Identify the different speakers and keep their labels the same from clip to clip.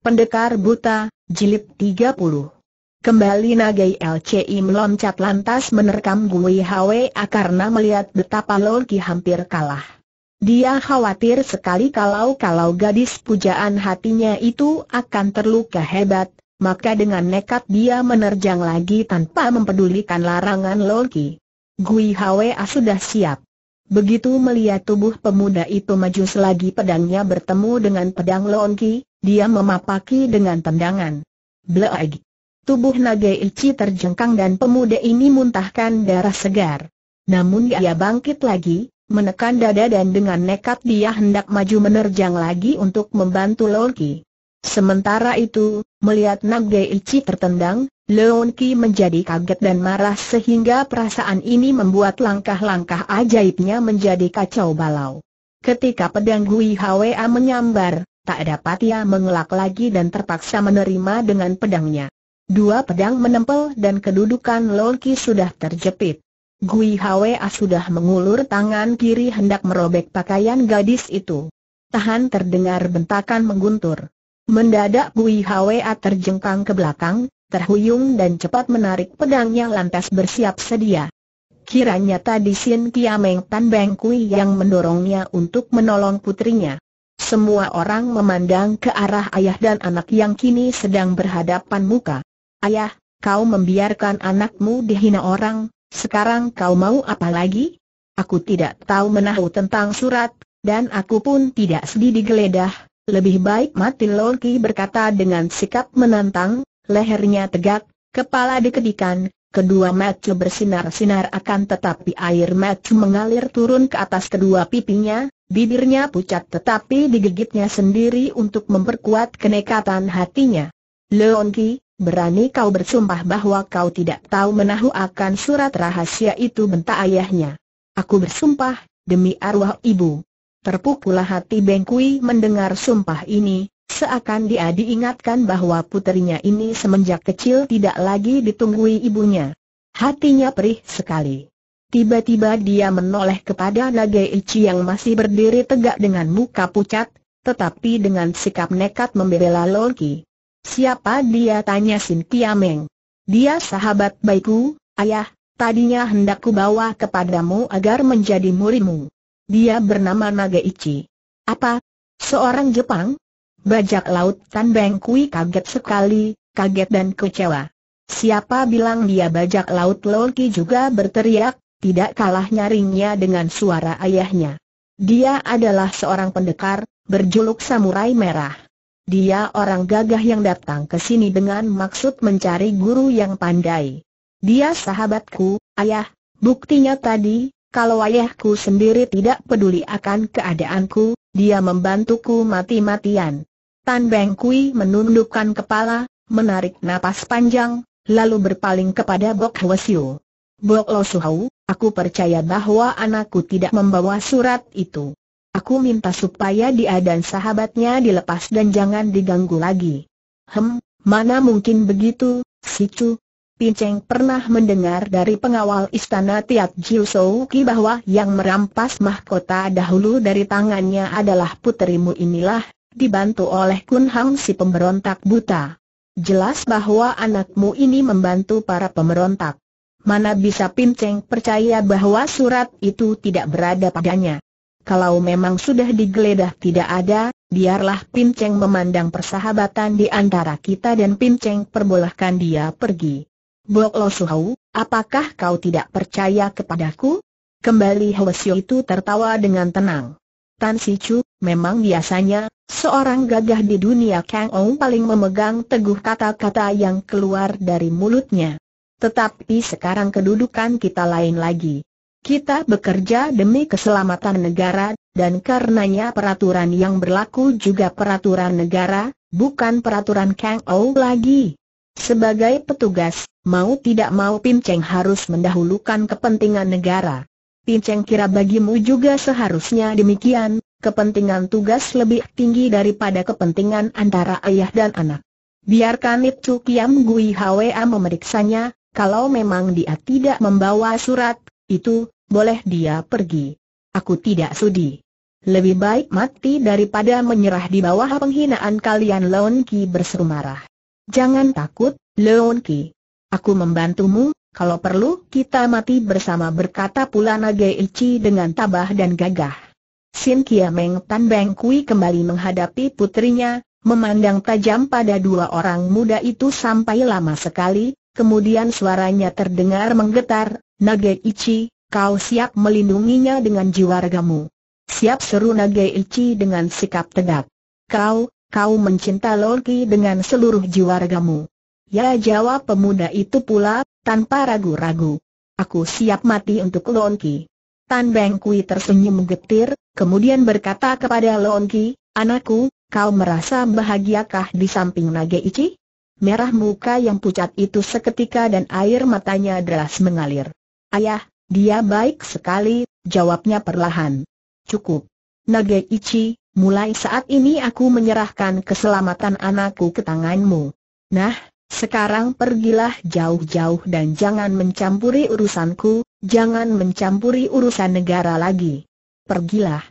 Speaker 1: Pendekar Buta, Jilid 30 Kembali Nagai LCI meloncat lantas menerkam Gui Hwa karena melihat betapa Loki hampir kalah. Dia khawatir sekali kalau-kalau gadis pujaan hatinya itu akan terluka hebat, maka dengan nekat dia menerjang lagi tanpa mempedulikan larangan Loki. Gui Hwa ah, sudah siap. Begitu melihat tubuh pemuda itu maju selagi pedangnya bertemu dengan pedang Loki, dia memapaki dengan tendangan. Bleg. Tubuh Naga Ilchi terjengkang dan pemuda ini muntahkan darah segar. Namun ia bangkit lagi, menekan dada dan dengan nekat dia hendak maju menerjang lagi untuk membantu Loki. Sementara itu, melihat Naga Ilchi tertendang, Leonki menjadi kaget dan marah sehingga perasaan ini membuat langkah-langkah ajaibnya menjadi kacau balau. Ketika pedang Gui Hwa menyambar, tak dapat ia mengelak lagi dan terpaksa menerima dengan pedangnya. Dua pedang menempel dan kedudukan Lolki sudah terjepit. Gui Hwa sudah mengulur tangan kiri hendak merobek pakaian gadis itu. Tahan terdengar bentakan mengguntur. Mendadak Gui Hwa terjengkang ke belakang, terhuyung dan cepat menarik pedangnya lantas bersiap sedia. Kiranya tadi Sin Kiameng Tan Beng Kui yang mendorongnya untuk menolong putrinya. Semua orang memandang ke arah ayah dan anak yang kini sedang berhadapan muka. Ayah, kau membiarkan anakmu dihina orang, sekarang kau mau apa lagi? Aku tidak tahu menahu tentang surat, dan aku pun tidak sedih digeledah. Lebih baik mati Loki berkata dengan sikap menantang, lehernya tegak, kepala dikedikan, kedua mata bersinar-sinar akan tetapi air mata mengalir turun ke atas kedua pipinya, Bibirnya pucat tetapi digigitnya sendiri untuk memperkuat kenekatan hatinya. Leon Ki, berani kau bersumpah bahwa kau tidak tahu menahu akan surat rahasia itu bentak ayahnya. Aku bersumpah, demi arwah ibu. Terpukulah hati Bengkui mendengar sumpah ini, seakan dia diingatkan bahwa puterinya ini semenjak kecil tidak lagi ditunggui ibunya. Hatinya perih sekali. Tiba-tiba dia menoleh kepada Ichi yang masih berdiri tegak dengan muka pucat, tetapi dengan sikap nekat membela Loki. Siapa dia tanya Sintia Meng. Dia sahabat baikku, ayah, tadinya hendak bawa kepadamu agar menjadi muridmu. Dia bernama Ichi. Apa? Seorang Jepang? Bajak laut Tan Beng Kui kaget sekali, kaget dan kecewa. Siapa bilang dia bajak laut Loki juga berteriak, tidak kalah nyaringnya dengan suara ayahnya. Dia adalah seorang pendekar, berjuluk Samurai Merah. Dia orang gagah yang datang ke sini dengan maksud mencari guru yang pandai. Dia sahabatku, ayah, buktinya tadi, kalau ayahku sendiri tidak peduli akan keadaanku, dia membantuku mati-matian. Tan Beng Kui menundukkan kepala, menarik napas panjang, lalu berpaling kepada Bok Hwasyu. Bok Lo Suhau, aku percaya bahwa anakku tidak membawa surat itu. Aku minta supaya dia dan sahabatnya dilepas dan jangan diganggu lagi. Hem, mana mungkin begitu, si Chu, Pinceng pernah mendengar dari pengawal istana Tiat Jiu Ki bahwa yang merampas mahkota dahulu dari tangannya adalah puterimu inilah, dibantu oleh Kun Hang si pemberontak buta. Jelas bahwa anakmu ini membantu para pemberontak. Mana bisa Pinceng percaya bahwa surat itu tidak berada padanya. Kalau memang sudah digeledah tidak ada, biarlah Pinceng memandang persahabatan di antara kita dan Pinceng perbolehkan dia pergi. Bok Lo Suhau, apakah kau tidak percaya kepadaku? Kembali Hwasyo itu tertawa dengan tenang. Tan Si Chu, memang biasanya, seorang gagah di dunia Kang Ong paling memegang teguh kata-kata yang keluar dari mulutnya. Tetapi sekarang kedudukan kita lain lagi. Kita bekerja demi keselamatan negara, dan karenanya peraturan yang berlaku juga peraturan negara, bukan peraturan Kang Ou lagi. Sebagai petugas, mau tidak mau Pin Cheng harus mendahulukan kepentingan negara. Pin Cheng kira bagimu juga seharusnya demikian, kepentingan tugas lebih tinggi daripada kepentingan antara ayah dan anak. Biarkan itu Kiam Gui Hwa memeriksanya, kalau memang dia tidak membawa surat, itu, boleh dia pergi. Aku tidak sudi. Lebih baik mati daripada menyerah di bawah penghinaan kalian Leon Ki berseru marah. Jangan takut, Leon Ki. Aku membantumu, kalau perlu kita mati bersama berkata pula Nageichi dengan tabah dan gagah. Sin Kia Meng Tan Beng Kui kembali menghadapi putrinya, memandang tajam pada dua orang muda itu sampai lama sekali, kemudian suaranya terdengar menggetar, Ichi, kau siap melindunginya dengan jiwa ragamu. Siap seru Ichi dengan sikap tegak. Kau, kau mencinta Loki dengan seluruh jiwa ragamu. Ya jawab pemuda itu pula, tanpa ragu-ragu. Aku siap mati untuk Loki. Tan Beng Kui tersenyum getir, kemudian berkata kepada Loki, anakku, kau merasa bahagiakah di samping Ichi? merah muka yang pucat itu seketika dan air matanya deras mengalir. Ayah, dia baik sekali, jawabnya perlahan. Cukup. Ichi, mulai saat ini aku menyerahkan keselamatan anakku ke tanganmu. Nah, sekarang pergilah jauh-jauh dan jangan mencampuri urusanku, jangan mencampuri urusan negara lagi. Pergilah.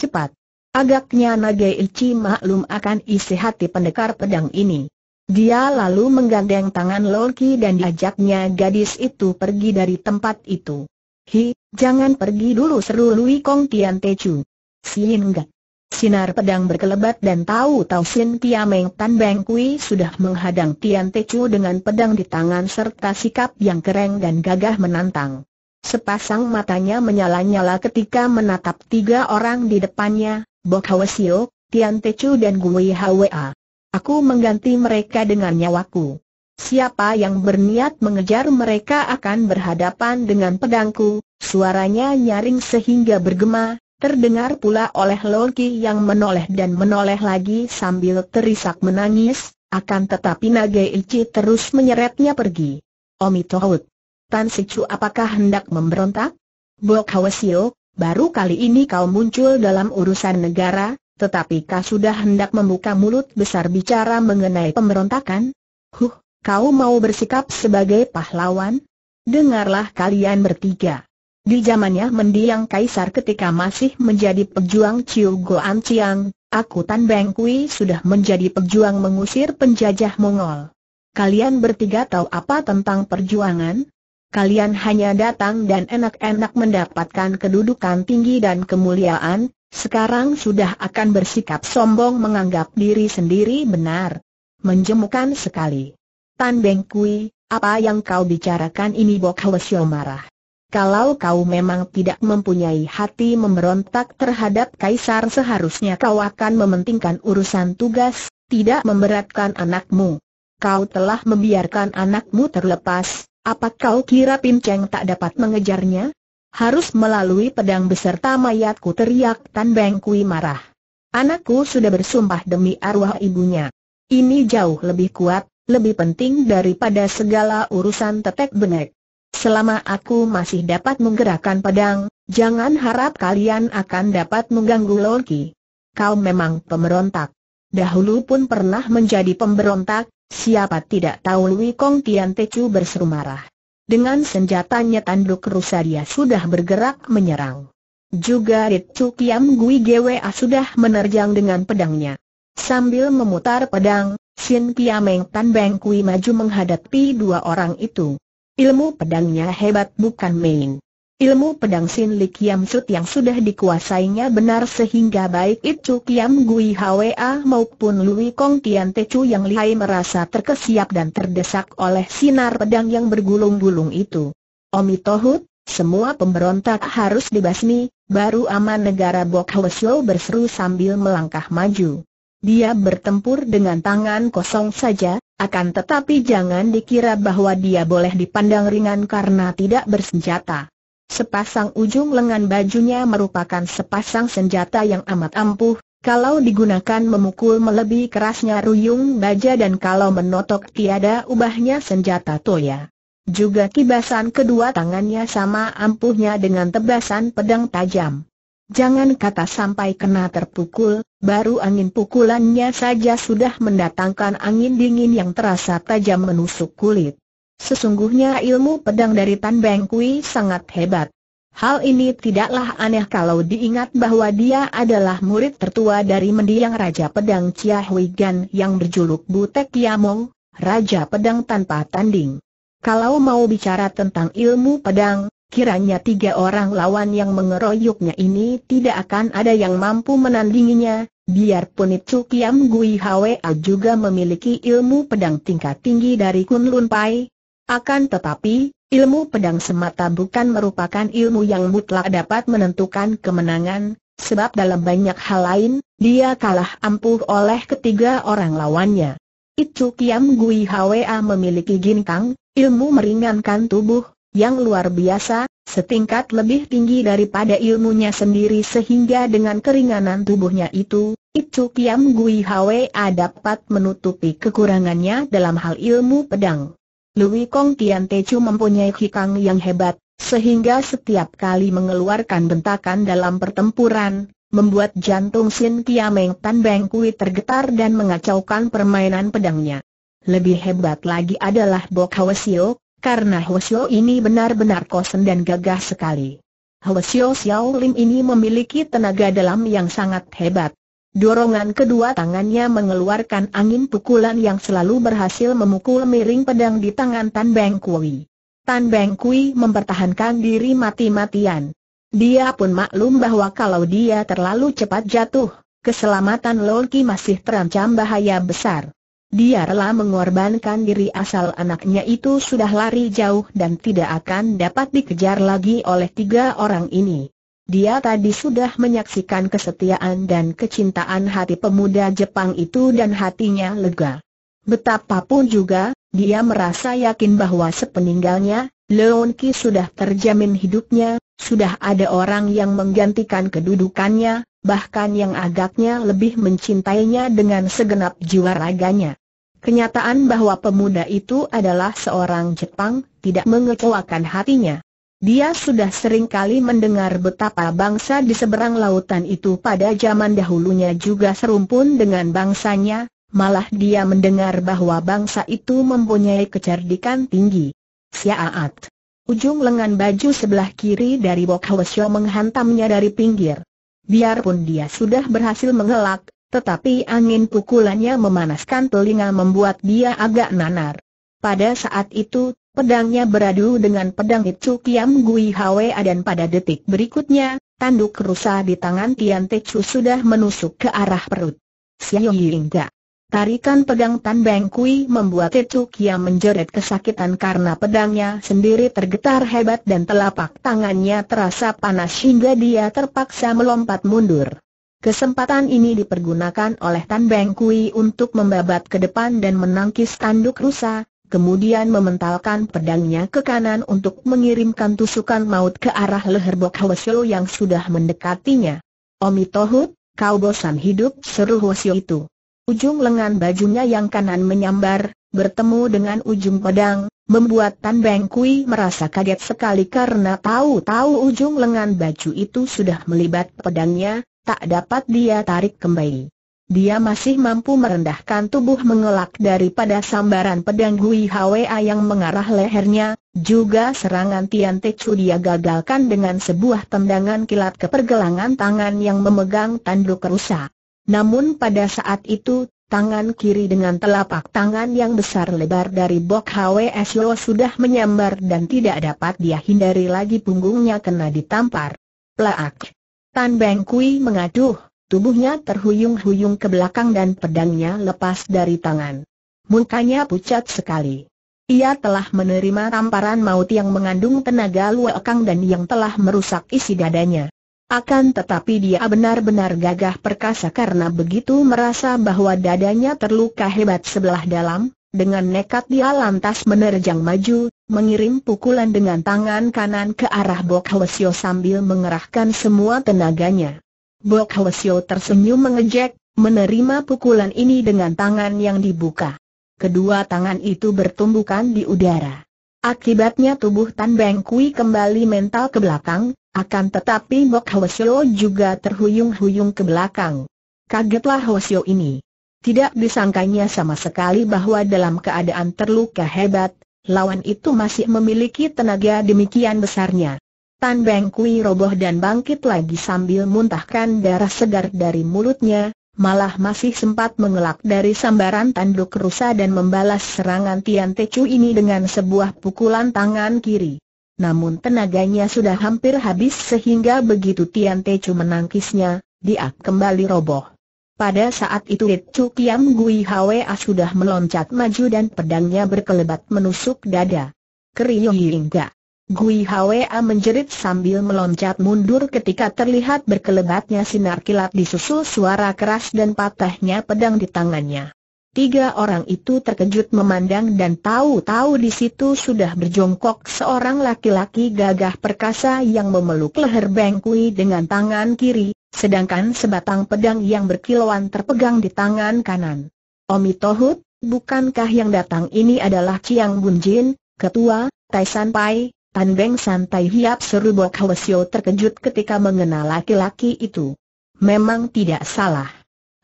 Speaker 1: Cepat. Agaknya Ichi maklum akan isi hati pendekar pedang ini. Dia lalu menggandeng tangan Loki dan diajaknya gadis itu pergi dari tempat itu. Hi, jangan pergi dulu seru Lui Kong Tian Tecu. Siin enggak. Sinar pedang berkelebat dan tahu-tahu Sin Meng Tan Beng Kui sudah menghadang Tian Te Chu dengan pedang di tangan serta sikap yang keren dan gagah menantang. Sepasang matanya menyala-nyala ketika menatap tiga orang di depannya, Bok Hwasio, Tian Te Chu dan Gui Hwa. Aku mengganti mereka dengan nyawaku. Siapa yang berniat mengejar mereka akan berhadapan dengan pedangku, suaranya nyaring sehingga bergema, terdengar pula oleh Loki yang menoleh dan menoleh lagi sambil terisak menangis, akan tetapi naga Ichi terus menyeretnya pergi. Omi Tohut. Tan Sichu apakah hendak memberontak? Bok Hawasio, baru kali ini kau muncul dalam urusan negara, tetapi kau sudah hendak membuka mulut besar bicara mengenai pemberontakan? Huh, kau mau bersikap sebagai pahlawan? Dengarlah kalian bertiga. Di zamannya mendiang kaisar ketika masih menjadi pejuang Chiu Goan Chiang, aku Tan Beng Kui sudah menjadi pejuang mengusir penjajah Mongol. Kalian bertiga tahu apa tentang perjuangan? Kalian hanya datang dan enak-enak mendapatkan kedudukan tinggi dan kemuliaan, sekarang sudah akan bersikap sombong menganggap diri sendiri benar. Menjemukan sekali. Tan Beng Kui, apa yang kau bicarakan ini Bok Hwesyo marah. Kalau kau memang tidak mempunyai hati memberontak terhadap Kaisar seharusnya kau akan mementingkan urusan tugas, tidak memberatkan anakmu. Kau telah membiarkan anakmu terlepas, apa kau kira Pim Cheng tak dapat mengejarnya? harus melalui pedang beserta mayatku teriak Tan Beng Kui marah. Anakku sudah bersumpah demi arwah ibunya. Ini jauh lebih kuat, lebih penting daripada segala urusan tetek benek. Selama aku masih dapat menggerakkan pedang, jangan harap kalian akan dapat mengganggu Loki. Kau memang pemberontak. Dahulu pun pernah menjadi pemberontak, siapa tidak tahu Lui Kong Tian Te Chu berseru marah. Dengan senjatanya tanduk rusa dia sudah bergerak menyerang. Juga Ritu Kiam Gui Gwa sudah menerjang dengan pedangnya. Sambil memutar pedang, Sin Piameng Tan Beng Kui maju menghadapi dua orang itu. Ilmu pedangnya hebat bukan main. Ilmu pedang Sin Li Kiam Sut yang sudah dikuasainya benar sehingga baik itu Kiam Gui Hwa maupun Lui Kong Tian Te Chu yang lihai merasa terkesiap dan terdesak oleh sinar pedang yang bergulung-gulung itu. Omi Tohut, semua pemberontak harus dibasmi, baru aman negara Bok Hwesyo berseru sambil melangkah maju. Dia bertempur dengan tangan kosong saja, akan tetapi jangan dikira bahwa dia boleh dipandang ringan karena tidak bersenjata. Sepasang ujung lengan bajunya merupakan sepasang senjata yang amat ampuh, kalau digunakan memukul melebihi kerasnya ruyung baja dan kalau menotok tiada ubahnya senjata toya. Juga kibasan kedua tangannya sama ampuhnya dengan tebasan pedang tajam. Jangan kata sampai kena terpukul, baru angin pukulannya saja sudah mendatangkan angin dingin yang terasa tajam menusuk kulit. Sesungguhnya ilmu pedang dari Tan Beng Kui sangat hebat. Hal ini tidaklah aneh kalau diingat bahwa dia adalah murid tertua dari mendiang Raja Pedang Chia Hui Gan yang berjuluk Butek Yamong, Raja Pedang Tanpa Tanding. Kalau mau bicara tentang ilmu pedang, kiranya tiga orang lawan yang mengeroyoknya ini tidak akan ada yang mampu menandinginya, biarpun itu Kiam Gui Hwa juga memiliki ilmu pedang tingkat tinggi dari Kun Lun Pai, akan tetapi, ilmu pedang semata bukan merupakan ilmu yang mutlak dapat menentukan kemenangan, sebab dalam banyak hal lain, dia kalah ampuh oleh ketiga orang lawannya. Itu Kiam Gui Hwa memiliki gintang, ilmu meringankan tubuh, yang luar biasa, setingkat lebih tinggi daripada ilmunya sendiri sehingga dengan keringanan tubuhnya itu, Itu Kiam Gui Hwa dapat menutupi kekurangannya dalam hal ilmu pedang. Lui Kong Tian Techu mempunyai hikang yang hebat, sehingga setiap kali mengeluarkan bentakan dalam pertempuran, membuat jantung Sin Kiameng Tan Beng Kui tergetar dan mengacaukan permainan pedangnya. Lebih hebat lagi adalah Bok Hwasio, karena Hwasio ini benar-benar kosen dan gagah sekali. Hwasio Xiao Lim ini memiliki tenaga dalam yang sangat hebat, Dorongan kedua tangannya mengeluarkan angin pukulan yang selalu berhasil memukul miring pedang di tangan Tan Beng Kui. Tan Beng Kui mempertahankan diri mati-matian. Dia pun maklum bahwa kalau dia terlalu cepat jatuh, keselamatan Loki masih terancam bahaya besar. Dia rela mengorbankan diri asal anaknya itu sudah lari jauh dan tidak akan dapat dikejar lagi oleh tiga orang ini. Dia tadi sudah menyaksikan kesetiaan dan kecintaan hati pemuda Jepang itu dan hatinya lega. Betapapun juga, dia merasa yakin bahwa sepeninggalnya, Leon Ki sudah terjamin hidupnya, sudah ada orang yang menggantikan kedudukannya, bahkan yang agaknya lebih mencintainya dengan segenap jiwa raganya. Kenyataan bahwa pemuda itu adalah seorang Jepang, tidak mengecewakan hatinya. Dia sudah sering kali mendengar betapa bangsa di seberang lautan itu pada zaman dahulunya juga serumpun dengan bangsanya, malah dia mendengar bahwa bangsa itu mempunyai kecerdikan tinggi. Siaat. Ujung lengan baju sebelah kiri dari Bok Hwasyo menghantamnya dari pinggir. Biarpun dia sudah berhasil mengelak, tetapi angin pukulannya memanaskan telinga membuat dia agak nanar. Pada saat itu, Pedangnya beradu dengan pedang Hicu Kiam Gui Hwa dan pada detik berikutnya, tanduk rusa di tangan Tian Te Chu sudah menusuk ke arah perut. Xiao Yingga. Tarikan pedang Tan Beng Kui membuat Chu Kiam menjerit kesakitan karena pedangnya sendiri tergetar hebat dan telapak tangannya terasa panas hingga dia terpaksa melompat mundur. Kesempatan ini dipergunakan oleh Tan Beng Kui untuk membabat ke depan dan menangkis tanduk rusa, kemudian mementalkan pedangnya ke kanan untuk mengirimkan tusukan maut ke arah leher Bok Hwasyo yang sudah mendekatinya. Omi Tohut, kau bosan hidup, seru Hwasyo itu. Ujung lengan bajunya yang kanan menyambar, bertemu dengan ujung pedang, membuat Tan Beng Kui merasa kaget sekali karena tahu-tahu ujung lengan baju itu sudah melibat pedangnya, tak dapat dia tarik kembali. Dia masih mampu merendahkan tubuh mengelak daripada sambaran pedang Gui Hwa yang mengarah lehernya, juga serangan Tian Te Chu dia gagalkan dengan sebuah tendangan kilat ke pergelangan tangan yang memegang tanduk rusa. Namun pada saat itu, tangan kiri dengan telapak tangan yang besar lebar dari Bok Hwa Sio sudah menyambar dan tidak dapat dia hindari lagi punggungnya kena ditampar. Plaak! Tan Beng Kui mengaduh. Tubuhnya terhuyung-huyung ke belakang dan pedangnya lepas dari tangan. Mukanya pucat sekali. Ia telah menerima tamparan maut yang mengandung tenaga kang dan yang telah merusak isi dadanya. Akan tetapi dia benar-benar gagah perkasa karena begitu merasa bahwa dadanya terluka hebat sebelah dalam, dengan nekat dia lantas menerjang maju, mengirim pukulan dengan tangan kanan ke arah Bok Hwasyo sambil mengerahkan semua tenaganya. Bok Hwasyo tersenyum mengejek, menerima pukulan ini dengan tangan yang dibuka. Kedua tangan itu bertumbukan di udara. Akibatnya tubuh Tan Beng Kui kembali mental ke belakang, akan tetapi Bok Hwasyo juga terhuyung-huyung ke belakang. Kagetlah Hwasyo ini. Tidak disangkanya sama sekali bahwa dalam keadaan terluka hebat, lawan itu masih memiliki tenaga demikian besarnya. Tan Beng Kui roboh dan bangkit lagi sambil muntahkan darah segar dari mulutnya, malah masih sempat mengelak dari sambaran tanduk rusa dan membalas serangan Tian Te Chu ini dengan sebuah pukulan tangan kiri. Namun tenaganya sudah hampir habis sehingga begitu Tian Te Chu menangkisnya, dia kembali roboh. Pada saat itu Chu Kiam Gui Hwa sudah meloncat maju dan pedangnya berkelebat menusuk dada. Keriuh hingga. Gui Hwa menjerit sambil meloncat mundur ketika terlihat berkelebatnya sinar kilat disusul suara keras dan patahnya pedang di tangannya. Tiga orang itu terkejut memandang dan tahu-tahu di situ sudah berjongkok seorang laki-laki gagah perkasa yang memeluk leher Bengkui dengan tangan kiri, sedangkan sebatang pedang yang berkilauan terpegang di tangan kanan. Omi Tohut, bukankah yang datang ini adalah Chiang Bunjin, ketua, San Pai, Tan Beng santai hiap seru bok Hwasyo terkejut ketika mengenal laki-laki itu. Memang tidak salah.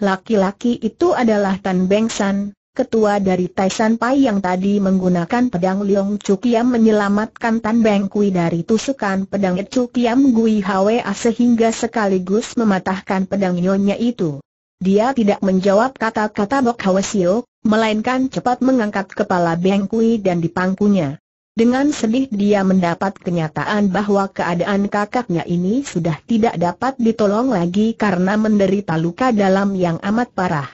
Speaker 1: Laki-laki itu adalah Tan Beng San, ketua dari Taisan Pai yang tadi menggunakan pedang Liong Kiam menyelamatkan Tan Beng Kui dari tusukan pedang Kiam Gui a sehingga sekaligus mematahkan pedang nyonya itu. Dia tidak menjawab kata-kata bok Hwasyo, melainkan cepat mengangkat kepala Beng Kui dan dipangkunya. Dengan sedih dia mendapat kenyataan bahwa keadaan kakaknya ini sudah tidak dapat ditolong lagi karena menderita luka dalam yang amat parah.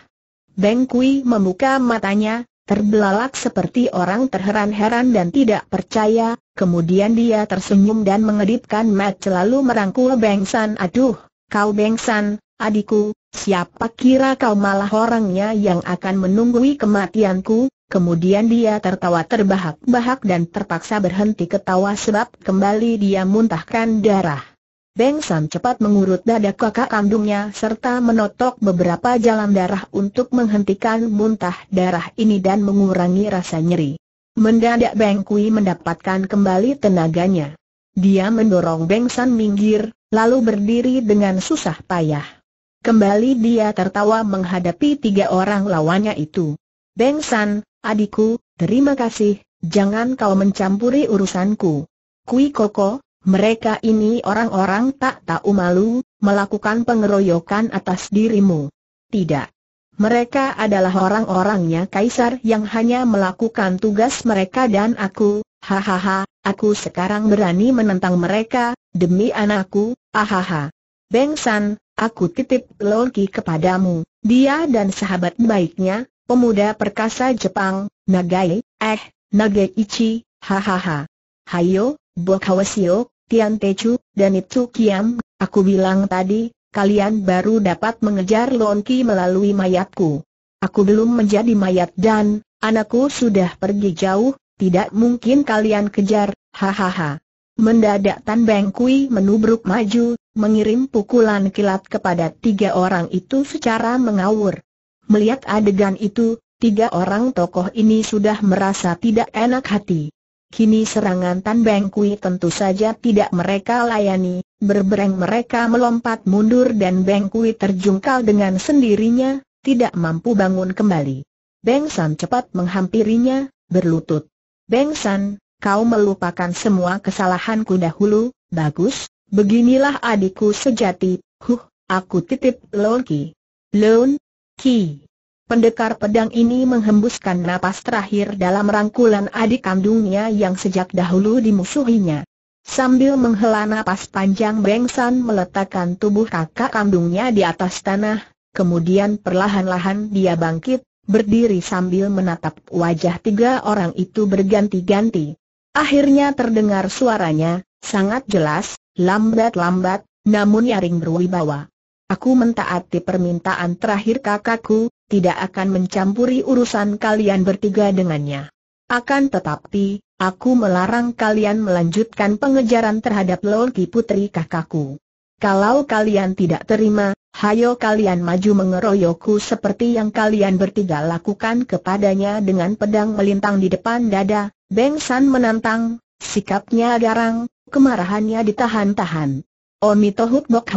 Speaker 1: Beng Kui membuka matanya, terbelalak seperti orang terheran-heran dan tidak percaya, kemudian dia tersenyum dan mengedipkan mat. Selalu merangkul Beng San Aduh, kau Beng San, adikku, siapa kira kau malah orangnya yang akan menunggui kematianku, Kemudian dia tertawa terbahak-bahak dan terpaksa berhenti ketawa sebab kembali dia muntahkan darah. Beng San cepat mengurut dada kakak kandungnya serta menotok beberapa jalan darah untuk menghentikan muntah darah ini dan mengurangi rasa nyeri. Mendadak Beng Kui mendapatkan kembali tenaganya. Dia mendorong Beng San minggir, lalu berdiri dengan susah payah. Kembali dia tertawa menghadapi tiga orang lawannya itu. Beng San, Adikku, terima kasih, jangan kau mencampuri urusanku. Kui Koko, mereka ini orang-orang tak tahu malu, melakukan pengeroyokan atas dirimu. Tidak. Mereka adalah orang-orangnya kaisar yang hanya melakukan tugas mereka dan aku, hahaha, aku sekarang berani menentang mereka, demi anakku, ahaha. Beng aku titip Loki kepadamu, dia dan sahabat baiknya, pemuda perkasa Jepang, Nagai, eh, Nageichi, hahaha. Hayo, Bokawasio, Tian Techu, dan Itu Kiam, aku bilang tadi, kalian baru dapat mengejar Lonki melalui mayatku. Aku belum menjadi mayat dan, anakku sudah pergi jauh, tidak mungkin kalian kejar, hahaha. Mendadak Tan Beng Kui menubruk maju, mengirim pukulan kilat kepada tiga orang itu secara mengawur. Melihat adegan itu, tiga orang tokoh ini sudah merasa tidak enak hati. Kini serangan Tan Beng Kui tentu saja tidak mereka layani, berbereng mereka melompat mundur dan Beng Kui terjungkal dengan sendirinya, tidak mampu bangun kembali. Beng San cepat menghampirinya, berlutut. Beng San, kau melupakan semua kesalahanku dahulu, bagus, beginilah adikku sejati, huh, aku titip Loki, Ki. Ki. Pendekar pedang ini menghembuskan napas terakhir dalam rangkulan adik kandungnya yang sejak dahulu dimusuhinya. Sambil menghela napas panjang Beng San meletakkan tubuh kakak kandungnya di atas tanah, kemudian perlahan-lahan dia bangkit, berdiri sambil menatap wajah tiga orang itu berganti-ganti. Akhirnya terdengar suaranya, sangat jelas, lambat-lambat, namun nyaring berwibawa. Aku mentaati permintaan terakhir kakakku, tidak akan mencampuri urusan kalian bertiga dengannya. Akan tetapi, aku melarang kalian melanjutkan pengejaran terhadap Lolki Putri kakakku. Kalau kalian tidak terima, hayo kalian maju mengeroyokku seperti yang kalian bertiga lakukan kepadanya dengan pedang melintang di depan dada, Beng San menantang, sikapnya garang, kemarahannya ditahan-tahan. Omi Tohut Bok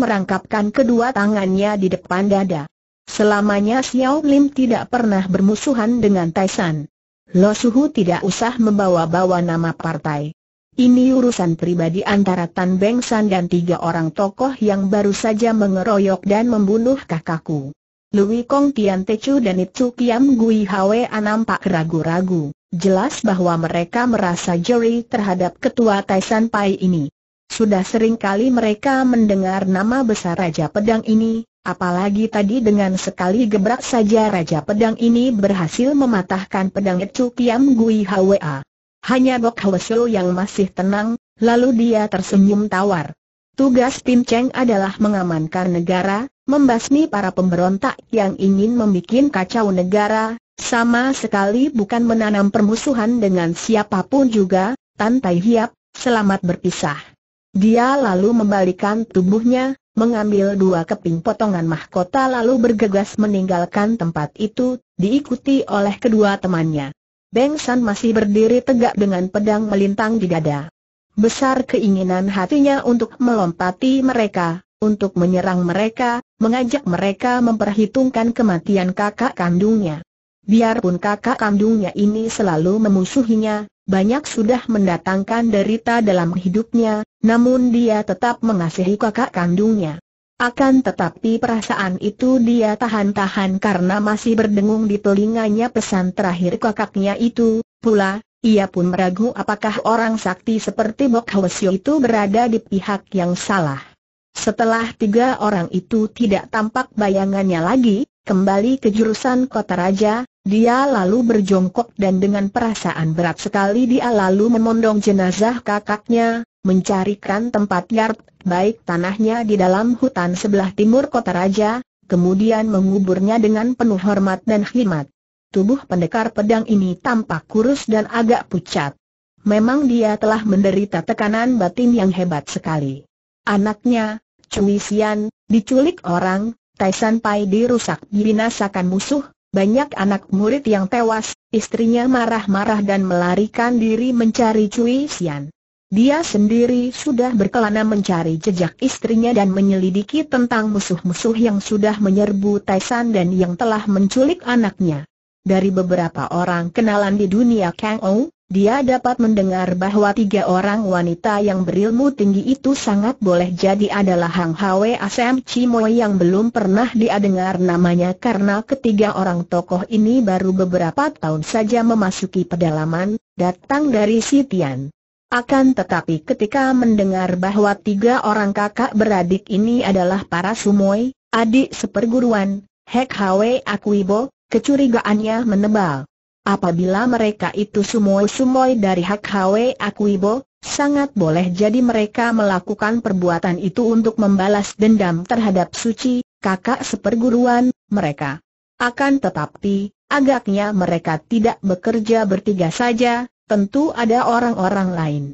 Speaker 1: merangkapkan kedua tangannya di depan dada. Selamanya Xiao Lim tidak pernah bermusuhan dengan Taisan. Lo Suhu tidak usah membawa-bawa nama partai. Ini urusan pribadi antara Tan Beng San dan tiga orang tokoh yang baru saja mengeroyok dan membunuh kakakku. Lui Kong Tian Te Chu dan Itzu Kiam Gui Hwe nampak ragu-ragu. Jelas bahwa mereka merasa jeri terhadap ketua Taisan Pai ini. Sudah sering kali mereka mendengar nama besar Raja Pedang ini, apalagi tadi dengan sekali gebrak saja Raja Pedang ini berhasil mematahkan pedang Ecu Kiam Gui Hwa. Hanya Bok Hwesyo yang masih tenang, lalu dia tersenyum tawar. Tugas Tim Cheng adalah mengamankan negara, membasmi para pemberontak yang ingin membuat kacau negara, sama sekali bukan menanam permusuhan dengan siapapun juga, Tan Tai Hiap, selamat berpisah. Dia lalu membalikan tubuhnya, mengambil dua keping potongan mahkota lalu bergegas meninggalkan tempat itu, diikuti oleh kedua temannya. Beng San masih berdiri tegak dengan pedang melintang di dada. Besar keinginan hatinya untuk melompati mereka, untuk menyerang mereka, mengajak mereka memperhitungkan kematian kakak kandungnya. Biarpun kakak kandungnya ini selalu memusuhinya, banyak sudah mendatangkan derita dalam hidupnya, namun dia tetap mengasihi kakak kandungnya. Akan tetapi perasaan itu dia tahan-tahan karena masih berdengung di telinganya pesan terakhir kakaknya itu, pula, ia pun meragu apakah orang sakti seperti Bok Hwasyo itu berada di pihak yang salah. Setelah tiga orang itu tidak tampak bayangannya lagi, kembali ke jurusan kota raja, dia lalu berjongkok dan dengan perasaan berat sekali dia lalu memondong jenazah kakaknya, mencarikan tempat yard, baik tanahnya di dalam hutan sebelah timur kota raja, kemudian menguburnya dengan penuh hormat dan khidmat. Tubuh pendekar pedang ini tampak kurus dan agak pucat. Memang dia telah menderita tekanan batin yang hebat sekali. Anaknya, Cui Sian, diculik orang, Taisan Pai dirusak dibinasakan musuh, banyak anak murid yang tewas, istrinya marah-marah dan melarikan diri mencari Cui Sian. Dia sendiri sudah berkelana mencari jejak istrinya dan menyelidiki tentang musuh-musuh yang sudah menyerbu Taisan dan yang telah menculik anaknya. Dari beberapa orang kenalan di dunia Kang Ou, dia dapat mendengar bahwa tiga orang wanita yang berilmu tinggi itu sangat boleh jadi adalah Hang Hwe Asem Chimo yang belum pernah dia dengar namanya karena ketiga orang tokoh ini baru beberapa tahun saja memasuki pedalaman, datang dari Sitian. Akan tetapi ketika mendengar bahwa tiga orang kakak beradik ini adalah para sumoy, adik seperguruan, Hek Hwe Akwibo, kecurigaannya menebal. Apabila mereka itu semua sumoi dari hak Hwe Akuibo, sangat boleh jadi mereka melakukan perbuatan itu untuk membalas dendam terhadap Suci, kakak seperguruan, mereka. Akan tetapi, agaknya mereka tidak bekerja bertiga saja, tentu ada orang-orang lain.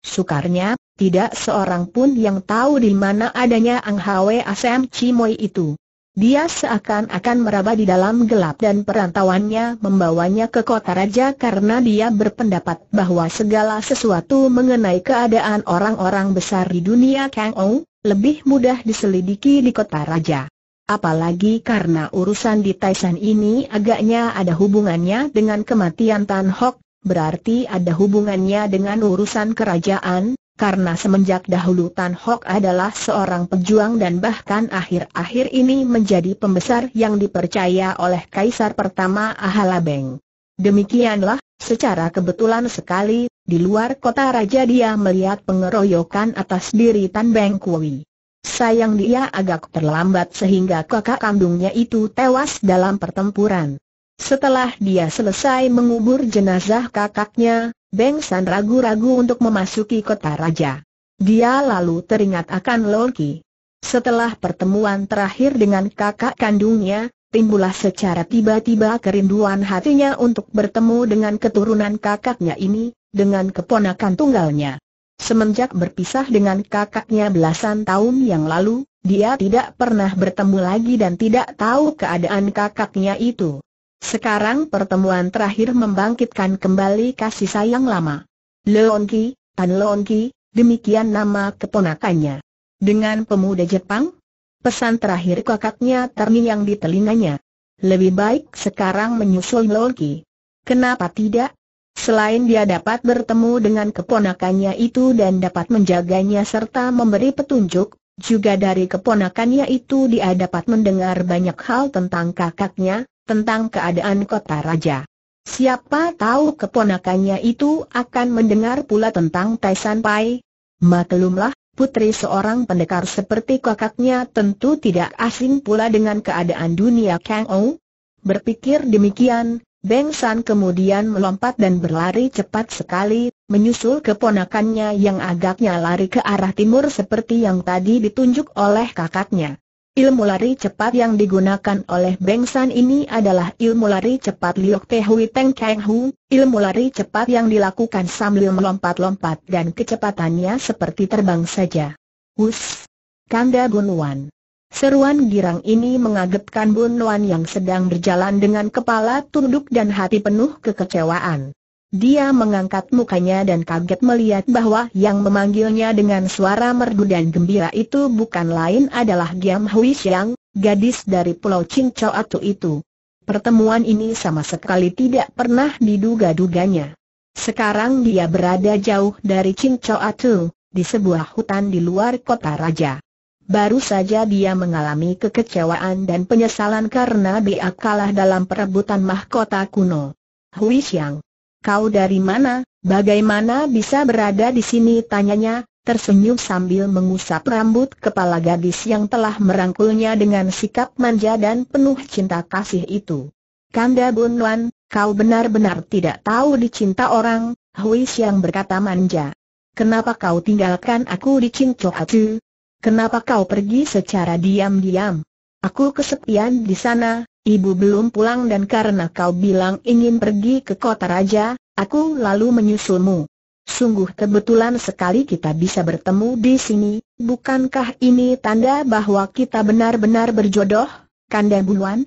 Speaker 1: Sukarnya, tidak seorang pun yang tahu di mana adanya Ang Hwe Asem Cimoy itu. Dia seakan-akan meraba di dalam gelap dan perantauannya membawanya ke kota raja karena dia berpendapat bahwa segala sesuatu mengenai keadaan orang-orang besar di dunia Kang Ou, lebih mudah diselidiki di kota raja. Apalagi karena urusan di Taishan ini agaknya ada hubungannya dengan kematian Tan Hok, berarti ada hubungannya dengan urusan kerajaan, karena semenjak dahulu Tan Hock adalah seorang pejuang dan bahkan akhir-akhir ini menjadi pembesar yang dipercaya oleh Kaisar pertama Ahalabeng. Demikianlah, secara kebetulan sekali, di luar kota raja dia melihat pengeroyokan atas diri Tan Beng Kui. Sayang dia agak terlambat sehingga kakak kandungnya itu tewas dalam pertempuran. Setelah dia selesai mengubur jenazah kakaknya, Beng San ragu-ragu untuk memasuki kota raja. Dia lalu teringat akan Loki. Setelah pertemuan terakhir dengan kakak kandungnya, timbullah secara tiba-tiba kerinduan hatinya untuk bertemu dengan keturunan kakaknya ini, dengan keponakan tunggalnya. Semenjak berpisah dengan kakaknya belasan tahun yang lalu, dia tidak pernah bertemu lagi dan tidak tahu keadaan kakaknya itu. Sekarang pertemuan terakhir membangkitkan kembali kasih sayang lama. Leonki, Tan Leonki, demikian nama keponakannya. Dengan pemuda Jepang? Pesan terakhir kakaknya terngiang di telinganya. Lebih baik sekarang menyusul Leonki. Kenapa tidak? Selain dia dapat bertemu dengan keponakannya itu dan dapat menjaganya serta memberi petunjuk, juga dari keponakannya itu dia dapat mendengar banyak hal tentang kakaknya, tentang keadaan kota raja. Siapa tahu keponakannya itu akan mendengar pula tentang Tai Pai. Maklumlah, putri seorang pendekar seperti kakaknya tentu tidak asing pula dengan keadaan dunia Kang Ou. Berpikir demikian, Beng San kemudian melompat dan berlari cepat sekali, menyusul keponakannya yang agaknya lari ke arah timur seperti yang tadi ditunjuk oleh kakaknya. Ilmu lari cepat yang digunakan oleh Beng San ini adalah ilmu lari cepat Liok Teh Hui Teng Kang Hu, ilmu lari cepat yang dilakukan sambil melompat-lompat dan kecepatannya seperti terbang saja. Hus! Kanda Wan. Seruan girang ini mengagetkan Wan yang sedang berjalan dengan kepala tunduk dan hati penuh kekecewaan. Dia mengangkat mukanya dan kaget melihat bahwa yang memanggilnya dengan suara merdu dan gembira itu bukan lain adalah Giam Hui Xiang, gadis dari Pulau Cinco Atu itu. Pertemuan ini sama sekali tidak pernah diduga-duganya. Sekarang dia berada jauh dari Cinco Atu, di sebuah hutan di luar kota raja. Baru saja dia mengalami kekecewaan dan penyesalan karena dia kalah dalam perebutan mahkota kuno. Hui Xiang, Kau dari mana, bagaimana bisa berada di sini tanyanya, tersenyum sambil mengusap rambut kepala gadis yang telah merangkulnya dengan sikap manja dan penuh cinta kasih itu. Kanda Bunwan, kau benar-benar tidak tahu dicinta orang, Hui Xiang berkata manja. Kenapa kau tinggalkan aku di Cincohatu? Kenapa kau pergi secara diam-diam? Aku kesepian di sana, Ibu belum pulang dan karena kau bilang ingin pergi ke kota raja, aku lalu menyusulmu. Sungguh kebetulan sekali kita bisa bertemu di sini, bukankah ini tanda bahwa kita benar-benar berjodoh, Kanda Bunwan?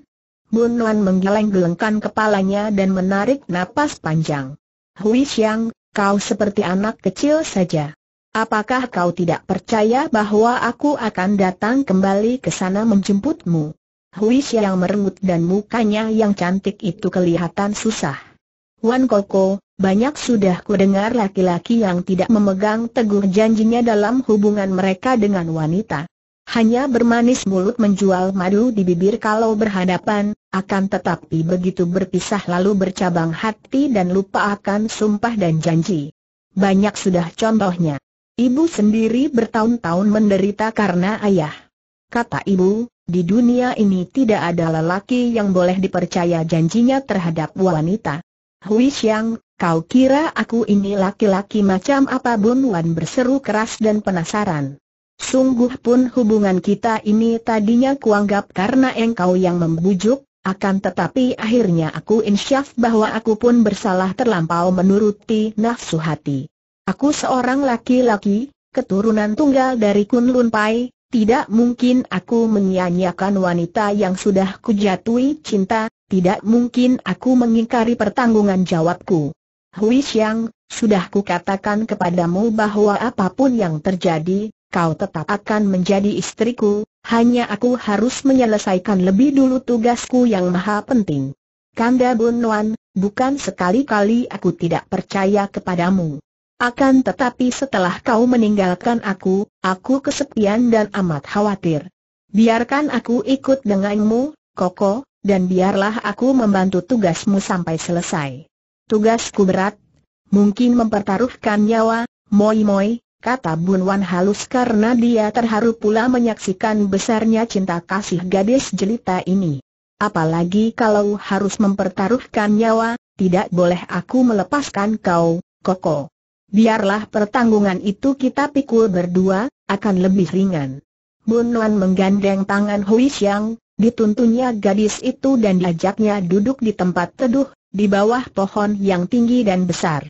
Speaker 1: Bunuan menggeleng-gelengkan kepalanya dan menarik napas panjang. Hui Xiang, kau seperti anak kecil saja. Apakah kau tidak percaya bahwa aku akan datang kembali ke sana menjemputmu? Huis yang merenggut dan mukanya yang cantik itu kelihatan susah. Wan Koko, banyak sudah ku dengar laki-laki yang tidak memegang teguh janjinya dalam hubungan mereka dengan wanita. Hanya bermanis mulut menjual madu di bibir kalau berhadapan, akan tetapi begitu berpisah lalu bercabang hati dan lupa akan sumpah dan janji. Banyak sudah contohnya. Ibu sendiri bertahun-tahun menderita karena ayah. Kata ibu, di dunia ini tidak ada lelaki yang boleh dipercaya janjinya terhadap wanita. Hui Xiang, kau kira aku ini laki-laki macam apa Bun Wan berseru keras dan penasaran. Sungguh pun hubungan kita ini tadinya kuanggap karena engkau yang membujuk, akan tetapi akhirnya aku insyaf bahwa aku pun bersalah terlampau menuruti nafsu hati. Aku seorang laki-laki, keturunan tunggal dari Kunlun Pai, tidak mungkin aku menyia wanita yang sudah kujatui cinta, tidak mungkin aku mengingkari pertanggungan jawabku. Hui Xiang, sudah kukatakan kepadamu bahwa apapun yang terjadi, kau tetap akan menjadi istriku, hanya aku harus menyelesaikan lebih dulu tugasku yang maha penting. Kanda Bunwan, bukan sekali-kali aku tidak percaya kepadamu. Akan tetapi setelah kau meninggalkan aku, aku kesepian dan amat khawatir. Biarkan aku ikut denganmu, Koko, dan biarlah aku membantu tugasmu sampai selesai. Tugasku berat, mungkin mempertaruhkan nyawa, moi moi, kata Bun Wan halus karena dia terharu pula menyaksikan besarnya cinta kasih gadis jelita ini. Apalagi kalau harus mempertaruhkan nyawa, tidak boleh aku melepaskan kau, Koko biarlah pertanggungan itu kita pikul berdua, akan lebih ringan. Bun Wan menggandeng tangan Hui Xiang, dituntunnya gadis itu dan diajaknya duduk di tempat teduh, di bawah pohon yang tinggi dan besar.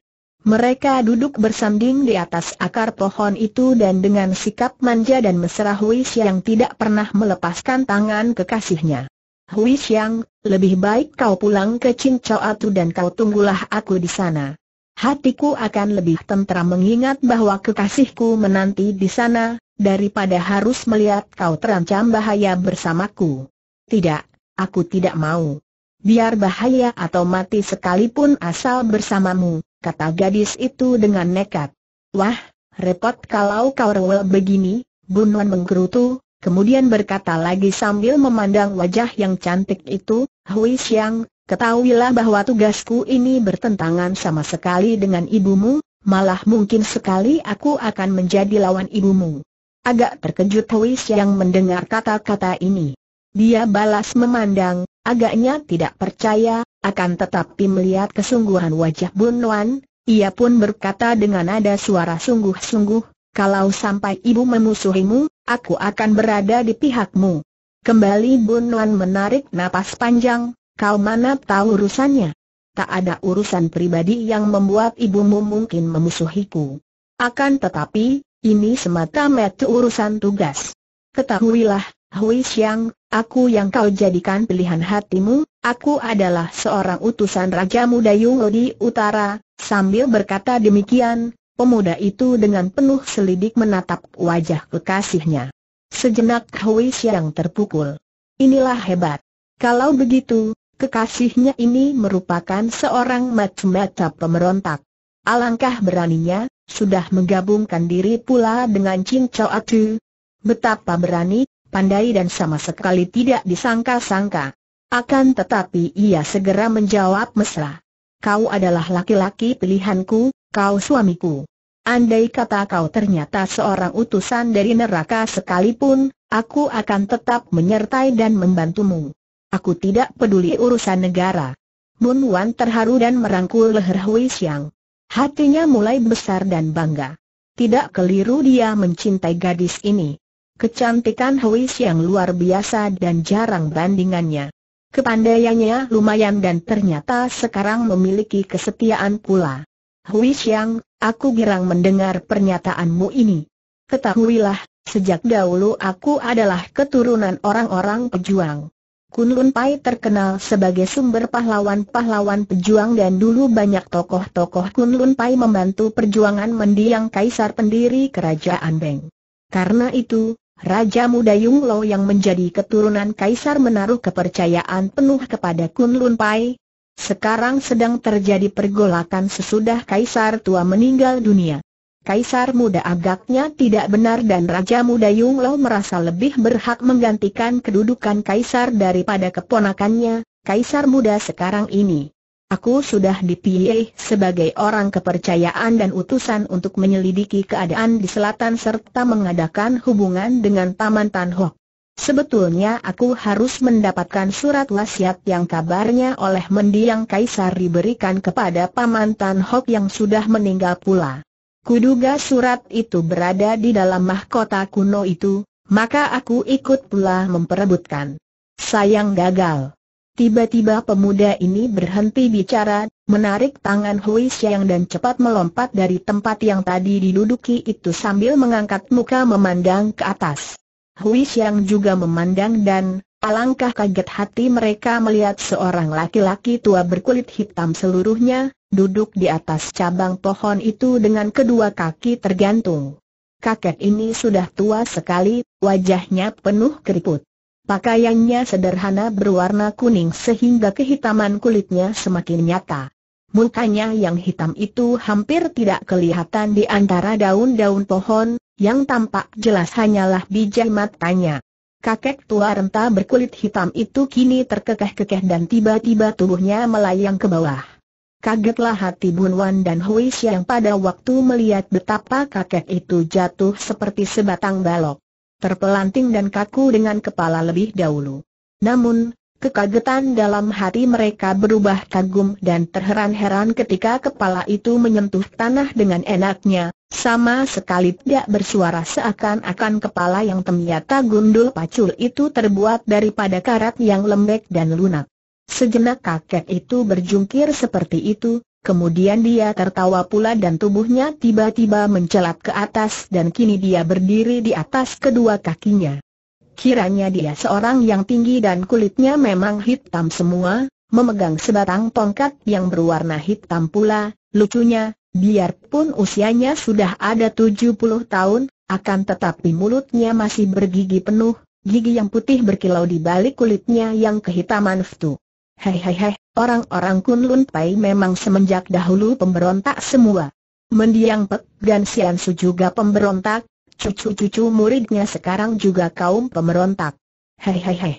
Speaker 1: Mereka duduk bersanding di atas akar pohon itu dan dengan sikap manja dan mesra Hui Xiang tidak pernah melepaskan tangan kekasihnya. Hui Xiang, lebih baik kau pulang ke Cincau Atu dan kau tunggulah aku di sana. Hatiku akan lebih tentram mengingat bahwa kekasihku menanti di sana, daripada harus melihat kau terancam bahaya bersamaku. Tidak, aku tidak mau. Biar bahaya atau mati sekalipun asal bersamamu, kata gadis itu dengan nekat. Wah, repot kalau kau rewel begini, Bunuan menggerutu, kemudian berkata lagi sambil memandang wajah yang cantik itu, Hui Xiang, Ketahuilah bahwa tugasku ini bertentangan sama sekali dengan ibumu, malah mungkin sekali aku akan menjadi lawan ibumu. Agak terkejut Huis yang mendengar kata-kata ini. Dia balas memandang, agaknya tidak percaya, akan tetapi melihat kesungguhan wajah Bun Wan, ia pun berkata dengan nada suara sungguh-sungguh, kalau sampai ibu memusuhimu, aku akan berada di pihakmu. Kembali Bun Wan menarik napas panjang, Kau mana tahu urusannya? Tak ada urusan pribadi yang membuat ibumu mungkin memusuhiku. Akan tetapi, ini semata-mata urusan tugas. Ketahuilah, Hui Xiang, aku yang kau jadikan pilihan hatimu, aku adalah seorang utusan Raja Muda Yungo di utara, sambil berkata demikian, pemuda itu dengan penuh selidik menatap wajah kekasihnya. Sejenak Hui Xiang terpukul. Inilah hebat. Kalau begitu, Kekasihnya ini merupakan seorang mata-mata pemberontak. Alangkah beraninya, sudah menggabungkan diri pula dengan Ching Chao Atu. Betapa berani, pandai dan sama sekali tidak disangka-sangka. Akan tetapi ia segera menjawab mesra. Kau adalah laki-laki pilihanku, kau suamiku. Andai kata kau ternyata seorang utusan dari neraka sekalipun, aku akan tetap menyertai dan membantumu. Aku tidak peduli urusan negara. Bun Wan terharu dan merangkul leher Hui Xiang. Hatinya mulai besar dan bangga. Tidak keliru dia mencintai gadis ini. Kecantikan Hui Xiang luar biasa dan jarang bandingannya. Kepandaiannya lumayan dan ternyata sekarang memiliki kesetiaan pula. Hui Xiang, aku girang mendengar pernyataanmu ini. Ketahuilah, sejak dahulu aku adalah keturunan orang-orang pejuang. Kunlun Pai terkenal sebagai sumber pahlawan-pahlawan pejuang dan dulu banyak tokoh-tokoh Kunlun Pai membantu perjuangan mendiang kaisar pendiri kerajaan Beng. Karena itu, Raja muda Yung Lo yang menjadi keturunan kaisar menaruh kepercayaan penuh kepada Kunlun Pai. Sekarang sedang terjadi pergolakan sesudah kaisar tua meninggal dunia. Kaisar muda agaknya tidak benar dan Raja muda Yung Lo merasa lebih berhak menggantikan kedudukan kaisar daripada keponakannya, kaisar muda sekarang ini. Aku sudah dipilih sebagai orang kepercayaan dan utusan untuk menyelidiki keadaan di selatan serta mengadakan hubungan dengan Taman Tan Ho. Sebetulnya aku harus mendapatkan surat wasiat yang kabarnya oleh mendiang kaisar diberikan kepada Paman Tan Ho yang sudah meninggal pula. Kuduga surat itu berada di dalam mahkota kuno itu, maka aku ikut pula memperebutkan. Sayang gagal. Tiba-tiba pemuda ini berhenti bicara, menarik tangan Hui Xiang dan cepat melompat dari tempat yang tadi diduduki itu sambil mengangkat muka memandang ke atas. Hui Xiang juga memandang dan, alangkah kaget hati mereka melihat seorang laki-laki tua berkulit hitam seluruhnya, duduk di atas cabang pohon itu dengan kedua kaki tergantung. Kakek ini sudah tua sekali, wajahnya penuh keriput. Pakaiannya sederhana berwarna kuning sehingga kehitaman kulitnya semakin nyata. Mukanya yang hitam itu hampir tidak kelihatan di antara daun-daun pohon, yang tampak jelas hanyalah biji matanya. Kakek tua renta berkulit hitam itu kini terkekeh-kekeh dan tiba-tiba tubuhnya melayang ke bawah. Kagetlah hati Bunwan dan Hui yang pada waktu melihat betapa kakek itu jatuh seperti sebatang balok. Terpelanting dan kaku dengan kepala lebih dahulu. Namun, kekagetan dalam hati mereka berubah kagum dan terheran-heran ketika kepala itu menyentuh tanah dengan enaknya, sama sekali tidak bersuara seakan-akan kepala yang ternyata gundul pacul itu terbuat daripada karat yang lembek dan lunak. Sejenak kakek itu berjungkir seperti itu, kemudian dia tertawa pula dan tubuhnya tiba-tiba mencelat ke atas dan kini dia berdiri di atas kedua kakinya. Kiranya dia seorang yang tinggi dan kulitnya memang hitam semua, memegang sebatang tongkat yang berwarna hitam pula, lucunya, biarpun usianya sudah ada 70 tahun, akan tetapi mulutnya masih bergigi penuh, gigi yang putih berkilau di balik kulitnya yang kehitaman itu. Hei hei hei, orang-orang Lun Pai memang semenjak dahulu pemberontak semua. Mendiang Pek dan Sian Su juga pemberontak, cucu-cucu muridnya sekarang juga kaum pemberontak. Hei hei hei.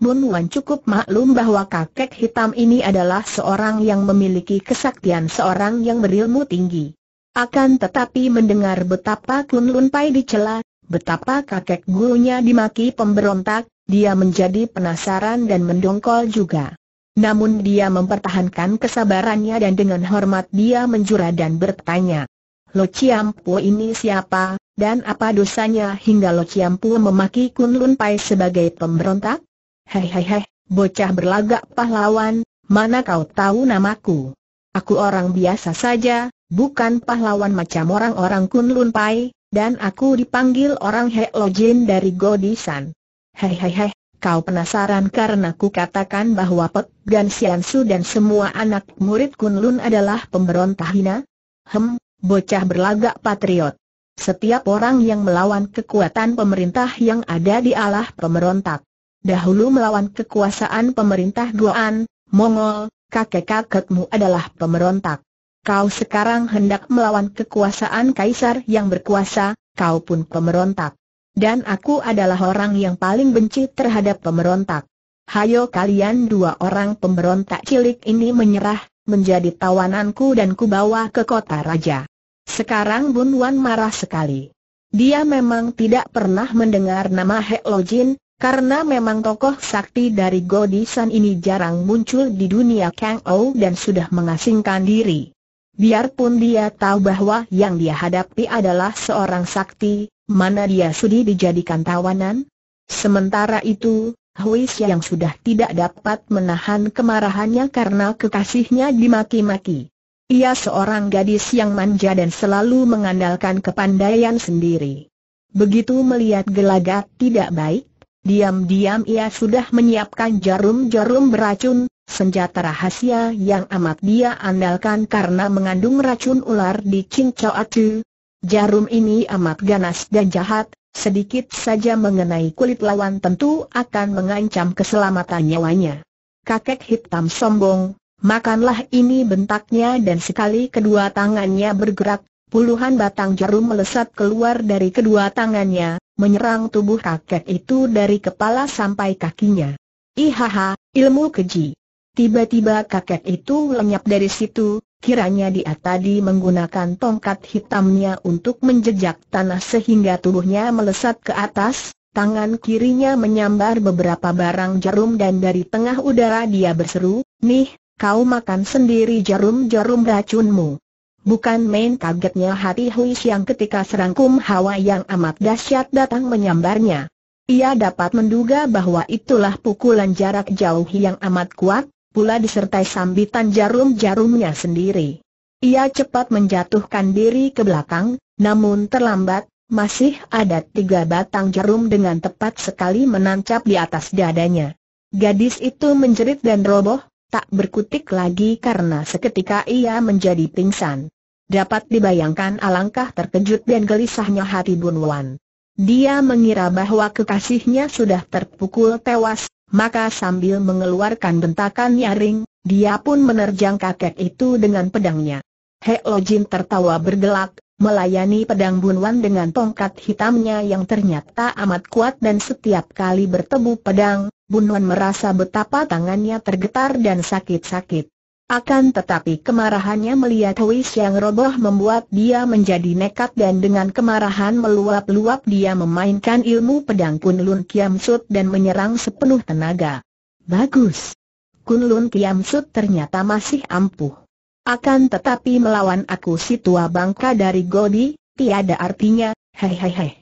Speaker 1: Mun Wan cukup maklum bahwa kakek hitam ini adalah seorang yang memiliki kesaktian seorang yang berilmu tinggi. Akan tetapi mendengar betapa Lun Pai dicela, betapa kakek gurunya dimaki pemberontak, dia menjadi penasaran dan mendongkol juga. Namun dia mempertahankan kesabarannya dan dengan hormat dia menjura dan bertanya. Lo Ciampu ini siapa, dan apa dosanya hingga Lo Ciampu memaki Kunlun Pai sebagai pemberontak? Hei hei hei, bocah berlagak pahlawan, mana kau tahu namaku? Aku orang biasa saja, bukan pahlawan macam orang-orang Kunlun Pai, dan aku dipanggil orang Hei Lo Jin dari Godisan. Hei hei hei. Kau penasaran karena ku katakan bahwa Pek Gan Sian dan semua anak murid Kunlun adalah pemberontak hina? Hem, bocah berlagak patriot. Setiap orang yang melawan kekuatan pemerintah yang ada di Allah pemberontak. Dahulu melawan kekuasaan pemerintah Guan, Mongol, kakek-kakekmu adalah pemberontak. Kau sekarang hendak melawan kekuasaan kaisar yang berkuasa, kau pun pemberontak. Dan aku adalah orang yang paling benci terhadap pemberontak. Hayo kalian dua orang pemberontak cilik ini menyerah, menjadi tawananku dan kubawa ke kota raja. Sekarang Bun Wan marah sekali. Dia memang tidak pernah mendengar nama Hek Lo Jin, karena memang tokoh sakti dari Godisan ini jarang muncul di dunia Kang Ou dan sudah mengasingkan diri. Biarpun dia tahu bahwa yang dia hadapi adalah seorang sakti, mana dia sudi dijadikan tawanan? Sementara itu, Hui yang sudah tidak dapat menahan kemarahannya karena kekasihnya dimaki-maki. Ia seorang gadis yang manja dan selalu mengandalkan kepandaian sendiri. Begitu melihat gelagat tidak baik, diam-diam ia sudah menyiapkan jarum-jarum beracun, senjata rahasia yang amat dia andalkan karena mengandung racun ular di cincau Choacu, Jarum ini amat ganas dan jahat, sedikit saja mengenai kulit lawan tentu akan mengancam keselamatan nyawanya. Kakek hitam sombong, makanlah ini bentaknya dan sekali kedua tangannya bergerak, puluhan batang jarum melesat keluar dari kedua tangannya, menyerang tubuh kakek itu dari kepala sampai kakinya. Ihaha, ilmu keji. Tiba-tiba kakek itu lenyap dari situ, Kiranya dia tadi menggunakan tongkat hitamnya untuk menjejak tanah sehingga tubuhnya melesat ke atas, tangan kirinya menyambar beberapa barang jarum dan dari tengah udara dia berseru, Nih, kau makan sendiri jarum-jarum racunmu. Bukan main kagetnya hati Hui Xiang ketika serangkum hawa yang amat dahsyat datang menyambarnya. Ia dapat menduga bahwa itulah pukulan jarak jauh yang amat kuat, pula disertai sambitan jarum-jarumnya sendiri. Ia cepat menjatuhkan diri ke belakang, namun terlambat, masih ada tiga batang jarum dengan tepat sekali menancap di atas dadanya. Gadis itu menjerit dan roboh, tak berkutik lagi karena seketika ia menjadi pingsan. Dapat dibayangkan alangkah terkejut dan gelisahnya hati Bunwan. Dia mengira bahwa kekasihnya sudah terpukul tewas, maka sambil mengeluarkan bentakan nyaring, dia pun menerjang kakek itu dengan pedangnya. He Lo Jin tertawa bergelak, melayani pedang Bunwan dengan tongkat hitamnya yang ternyata amat kuat dan setiap kali bertemu pedang, Bunwan merasa betapa tangannya tergetar dan sakit-sakit. Akan tetapi kemarahannya melihat Hui yang roboh membuat dia menjadi nekat dan dengan kemarahan meluap-luap dia memainkan ilmu pedang Kunlun Kiam Sut dan menyerang sepenuh tenaga. Bagus. Kunlun Kiam Sut ternyata masih ampuh. Akan tetapi melawan aku si tua bangka dari Godi, tiada artinya, Hei hei hei,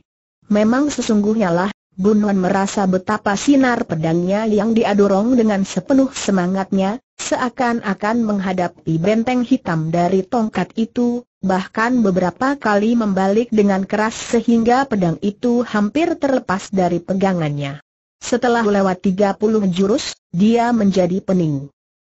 Speaker 1: Memang sesungguhnya lah, Bunwan merasa betapa sinar pedangnya yang diadorong dengan sepenuh semangatnya, seakan-akan menghadapi benteng hitam dari tongkat itu, bahkan beberapa kali membalik dengan keras sehingga pedang itu hampir terlepas dari pegangannya. Setelah lewat 30 jurus, dia menjadi pening.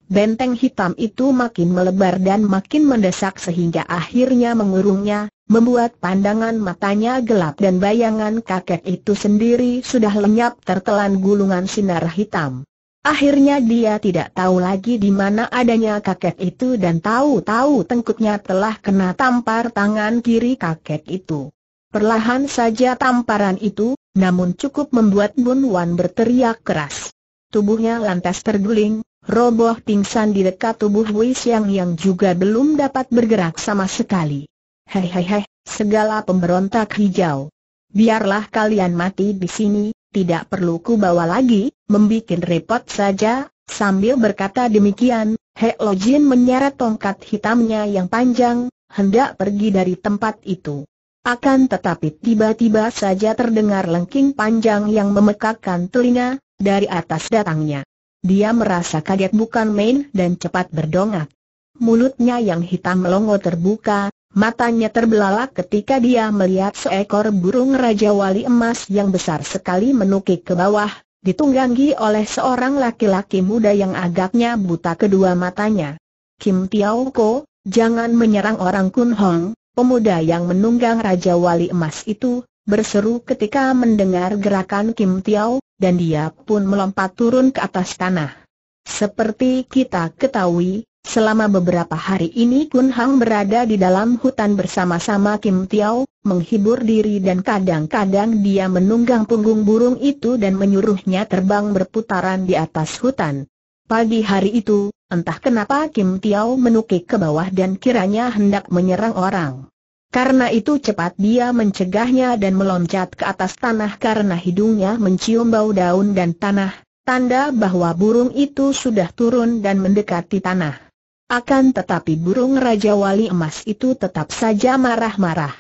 Speaker 1: Benteng hitam itu makin melebar dan makin mendesak sehingga akhirnya mengurungnya, membuat pandangan matanya gelap dan bayangan kakek itu sendiri sudah lenyap tertelan gulungan sinar hitam. Akhirnya dia tidak tahu lagi di mana adanya kakek itu dan tahu-tahu tengkuknya telah kena tampar tangan kiri kakek itu. Perlahan saja tamparan itu, namun cukup membuat Bun Wan berteriak keras. Tubuhnya lantas terguling, roboh pingsan di dekat tubuh Wei Xiang yang juga belum dapat bergerak sama sekali. Hei hei hei, segala pemberontak hijau. Biarlah kalian mati di sini, tidak perlu ku bawa lagi, membuat repot saja, sambil berkata demikian, He Lo Jin menyeret tongkat hitamnya yang panjang, hendak pergi dari tempat itu. Akan tetapi tiba-tiba saja terdengar lengking panjang yang memekakkan telinga, dari atas datangnya. Dia merasa kaget bukan main dan cepat berdongak. Mulutnya yang hitam melongo terbuka, Matanya terbelalak ketika dia melihat seekor burung Raja Wali emas yang besar sekali menukik ke bawah, ditunggangi oleh seorang laki-laki muda yang agaknya buta kedua matanya. Kim Tiao Ko, jangan menyerang orang Kun Hong, pemuda yang menunggang Raja Wali emas itu, berseru ketika mendengar gerakan Kim Tiao, dan dia pun melompat turun ke atas tanah. Seperti kita ketahui, Selama beberapa hari ini Kun Hang berada di dalam hutan bersama-sama Kim Tiao, menghibur diri dan kadang-kadang dia menunggang punggung burung itu dan menyuruhnya terbang berputaran di atas hutan. Pagi hari itu, entah kenapa Kim Tiao menukik ke bawah dan kiranya hendak menyerang orang. Karena itu cepat dia mencegahnya dan meloncat ke atas tanah karena hidungnya mencium bau daun dan tanah, tanda bahwa burung itu sudah turun dan mendekati tanah. Akan tetapi burung Raja Wali Emas itu tetap saja marah-marah.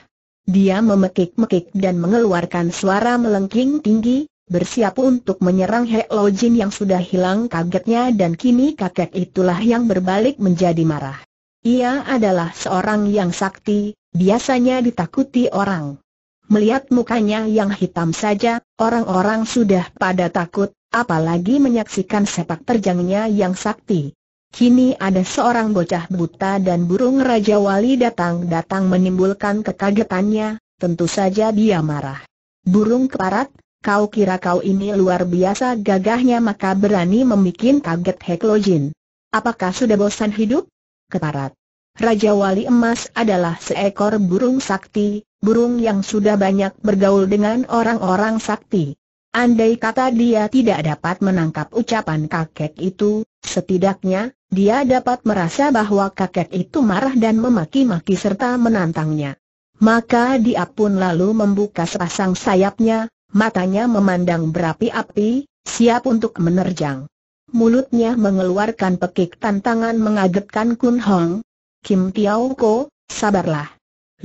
Speaker 1: Dia memekik-mekik dan mengeluarkan suara melengking tinggi, bersiap untuk menyerang He Lo Jin yang sudah hilang kagetnya dan kini kakek itulah yang berbalik menjadi marah. Ia adalah seorang yang sakti, biasanya ditakuti orang. Melihat mukanya yang hitam saja, orang-orang sudah pada takut, apalagi menyaksikan sepak terjangnya yang sakti. Kini ada seorang bocah buta dan burung Raja Wali datang-datang menimbulkan kekagetannya, tentu saja dia marah. Burung keparat, kau kira kau ini luar biasa gagahnya maka berani membuat kaget Heklojin. Apakah sudah bosan hidup? Keparat. Raja Wali Emas adalah seekor burung sakti, burung yang sudah banyak bergaul dengan orang-orang sakti. Andai kata dia tidak dapat menangkap ucapan kakek itu, setidaknya, dia dapat merasa bahwa kakek itu marah dan memaki-maki serta menantangnya. Maka dia pun lalu membuka sepasang sayapnya, matanya memandang berapi-api, siap untuk menerjang. Mulutnya mengeluarkan pekik tantangan mengagetkan Kun Hong. Kim Tiao Ko, sabarlah.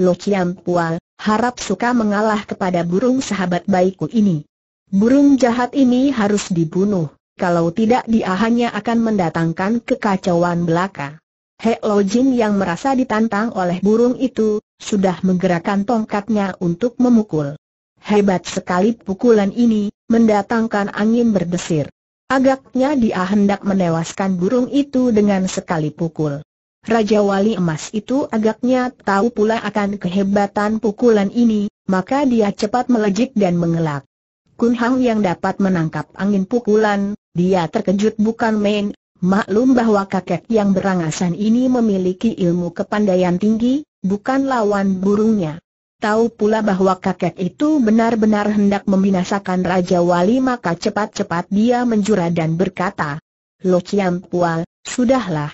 Speaker 1: Lo Chiang Pual, harap suka mengalah kepada burung sahabat baikku ini. Burung jahat ini harus dibunuh kalau tidak dia hanya akan mendatangkan kekacauan belaka. He Lo Jin yang merasa ditantang oleh burung itu, sudah menggerakkan tongkatnya untuk memukul. Hebat sekali pukulan ini, mendatangkan angin berdesir. Agaknya dia hendak menewaskan burung itu dengan sekali pukul. Raja Wali Emas itu agaknya tahu pula akan kehebatan pukulan ini, maka dia cepat melejit dan mengelak. Kun Hang yang dapat menangkap angin pukulan, dia terkejut bukan main, maklum bahwa kakek yang berangasan ini memiliki ilmu kepandaian tinggi, bukan lawan burungnya. Tahu pula bahwa kakek itu benar-benar hendak membinasakan Raja Wali maka cepat-cepat dia menjura dan berkata, Lo Chiam Pual, sudahlah.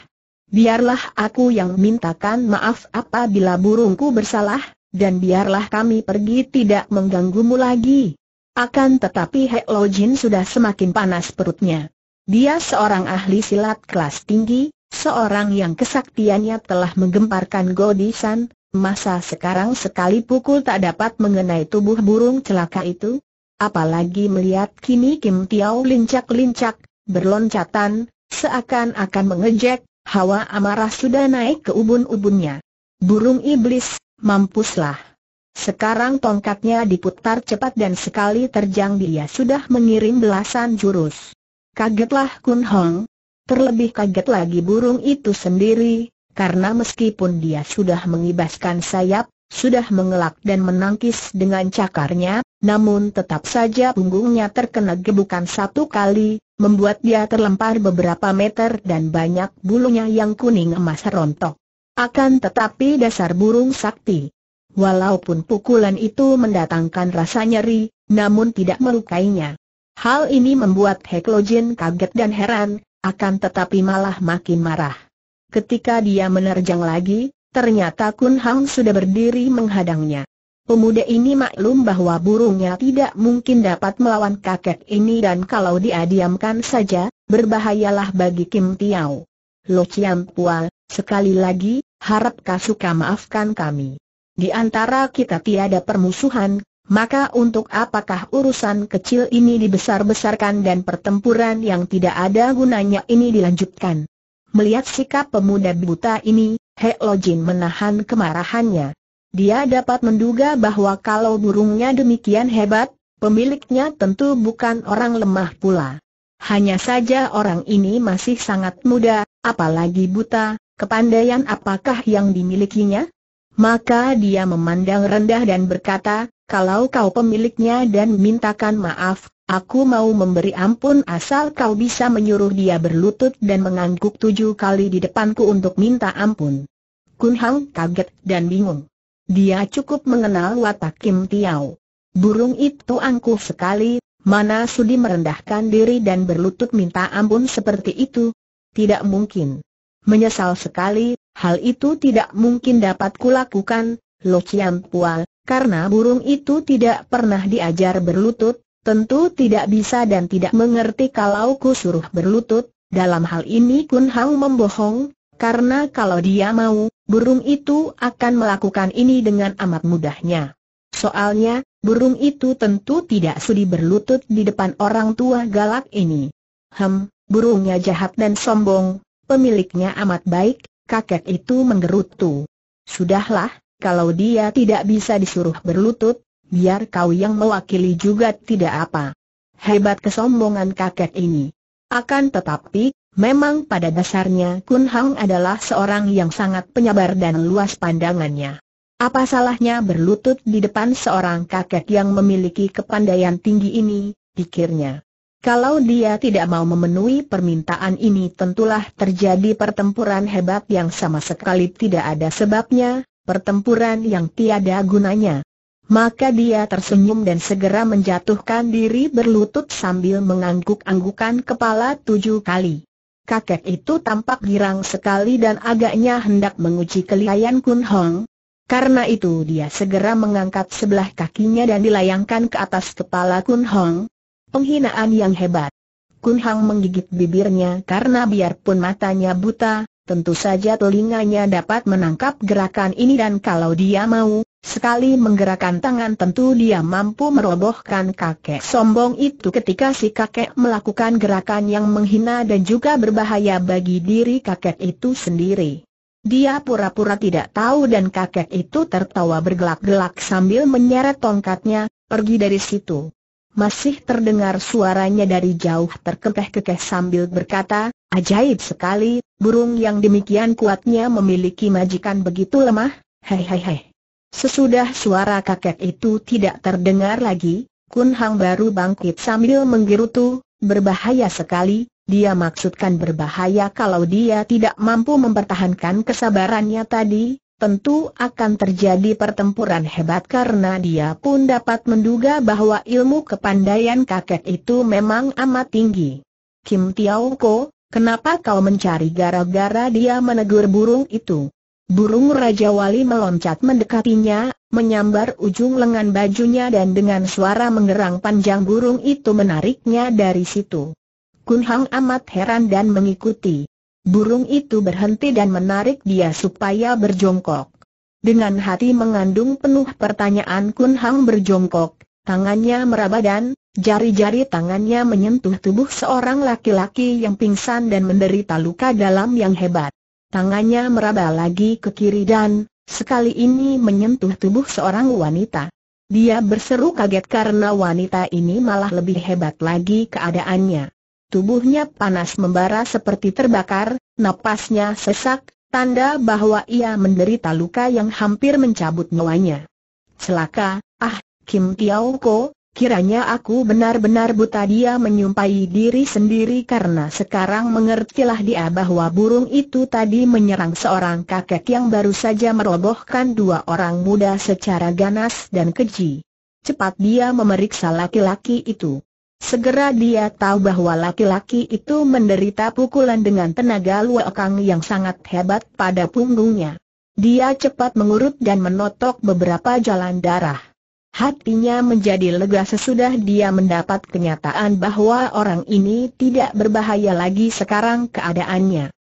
Speaker 1: Biarlah aku yang mintakan maaf apabila burungku bersalah, dan biarlah kami pergi tidak mengganggumu lagi. Akan tetapi Hek Lo Jin sudah semakin panas perutnya. Dia seorang ahli silat kelas tinggi, seorang yang kesaktiannya telah menggemparkan godisan, masa sekarang sekali pukul tak dapat mengenai tubuh burung celaka itu? Apalagi melihat kini Kim Tiao lincak-lincak, berloncatan, seakan-akan mengejek, hawa amarah sudah naik ke ubun-ubunnya. Burung iblis, mampuslah. Sekarang tongkatnya diputar cepat dan sekali terjang dia sudah mengirim belasan jurus. Kagetlah Kun Hong. Terlebih kaget lagi burung itu sendiri, karena meskipun dia sudah mengibaskan sayap, sudah mengelak dan menangkis dengan cakarnya, namun tetap saja punggungnya terkena gebukan satu kali, membuat dia terlempar beberapa meter dan banyak bulunya yang kuning emas rontok. Akan tetapi dasar burung sakti Walaupun pukulan itu mendatangkan rasa nyeri, namun tidak melukainya. Hal ini membuat Heklojin kaget dan heran, akan tetapi malah makin marah. Ketika dia menerjang lagi, ternyata Kun Hang sudah berdiri menghadangnya. Pemuda ini maklum bahwa burungnya tidak mungkin dapat melawan kakek ini dan kalau dia diamkan saja, berbahayalah bagi Kim Tiao. Lo Chiang Pua, sekali lagi, harap suka maafkan kami. Di antara kita tiada permusuhan, maka untuk apakah urusan kecil ini dibesar-besarkan dan pertempuran yang tidak ada gunanya ini dilanjutkan? Melihat sikap pemuda buta ini, He Lojin menahan kemarahannya. Dia dapat menduga bahwa kalau burungnya demikian hebat, pemiliknya tentu bukan orang lemah pula. Hanya saja orang ini masih sangat muda, apalagi buta, kepandaian apakah yang dimilikinya? Maka dia memandang rendah dan berkata, kalau kau pemiliknya dan mintakan maaf, aku mau memberi ampun asal kau bisa menyuruh dia berlutut dan mengangguk tujuh kali di depanku untuk minta ampun. Kun Hang kaget dan bingung. Dia cukup mengenal watak Kim Tiao. Burung itu angkuh sekali, mana sudi merendahkan diri dan berlutut minta ampun seperti itu? Tidak mungkin. Menyesal sekali, Hal itu tidak mungkin dapat kulakukan, Lo Chiam Pual, karena burung itu tidak pernah diajar berlutut, tentu tidak bisa dan tidak mengerti kalau ku suruh berlutut, dalam hal ini Kun Hau membohong, karena kalau dia mau, burung itu akan melakukan ini dengan amat mudahnya. Soalnya, burung itu tentu tidak sudi berlutut di depan orang tua galak ini. Hem, burungnya jahat dan sombong, pemiliknya amat baik, kakek itu menggerutu. Sudahlah, kalau dia tidak bisa disuruh berlutut, biar kau yang mewakili juga tidak apa. Hebat kesombongan kakek ini. Akan tetapi, memang pada dasarnya Kun Hang adalah seorang yang sangat penyabar dan luas pandangannya. Apa salahnya berlutut di depan seorang kakek yang memiliki kepandaian tinggi ini, pikirnya. Kalau dia tidak mau memenuhi permintaan ini tentulah terjadi pertempuran hebat yang sama sekali tidak ada sebabnya, pertempuran yang tiada gunanya. Maka dia tersenyum dan segera menjatuhkan diri berlutut sambil mengangguk-anggukan kepala tujuh kali. Kakek itu tampak girang sekali dan agaknya hendak menguji kelihayan Kun Hong. Karena itu dia segera mengangkat sebelah kakinya dan dilayangkan ke atas kepala Kun Hong, Penghinaan yang hebat. Kun Hang menggigit bibirnya karena biarpun matanya buta, tentu saja telinganya dapat menangkap gerakan ini dan kalau dia mau, sekali menggerakkan tangan tentu dia mampu merobohkan kakek sombong itu ketika si kakek melakukan gerakan yang menghina dan juga berbahaya bagi diri kakek itu sendiri. Dia pura-pura tidak tahu dan kakek itu tertawa bergelak-gelak sambil menyeret tongkatnya, pergi dari situ. Masih terdengar suaranya dari jauh terkekeh-kekeh sambil berkata, ajaib sekali, burung yang demikian kuatnya memiliki majikan begitu lemah, hei hei hei. Sesudah suara kakek itu tidak terdengar lagi, Kun Hang baru bangkit sambil menggerutu, berbahaya sekali, dia maksudkan berbahaya kalau dia tidak mampu mempertahankan kesabarannya tadi, tentu akan terjadi pertempuran hebat karena dia pun dapat menduga bahwa ilmu kepandaian kakek itu memang amat tinggi. Kim Tiao Ko, kenapa kau mencari gara-gara dia menegur burung itu? Burung Raja Wali meloncat mendekatinya, menyambar ujung lengan bajunya dan dengan suara mengerang panjang burung itu menariknya dari situ. Kun Hang amat heran dan mengikuti. Burung itu berhenti dan menarik dia supaya berjongkok. Dengan hati mengandung penuh pertanyaan Kun Hang berjongkok, tangannya meraba dan jari-jari tangannya menyentuh tubuh seorang laki-laki yang pingsan dan menderita luka dalam yang hebat. Tangannya meraba lagi ke kiri dan sekali ini menyentuh tubuh seorang wanita. Dia berseru kaget karena wanita ini malah lebih hebat lagi keadaannya. Tubuhnya panas membara seperti terbakar, napasnya sesak, tanda bahwa ia menderita luka yang hampir mencabut nyawanya. Celaka, ah, Kim Tiao Ko, kiranya aku benar-benar buta dia menyumpahi diri sendiri karena sekarang mengertilah dia bahwa burung itu tadi menyerang seorang kakek yang baru saja merobohkan dua orang muda secara ganas dan keji. Cepat dia memeriksa laki-laki itu. Segera dia tahu bahwa laki-laki itu menderita pukulan dengan tenaga luakang yang sangat hebat pada punggungnya. Dia cepat mengurut dan menotok beberapa jalan darah. Hatinya menjadi lega sesudah dia mendapat kenyataan bahwa orang ini tidak berbahaya lagi sekarang keadaannya.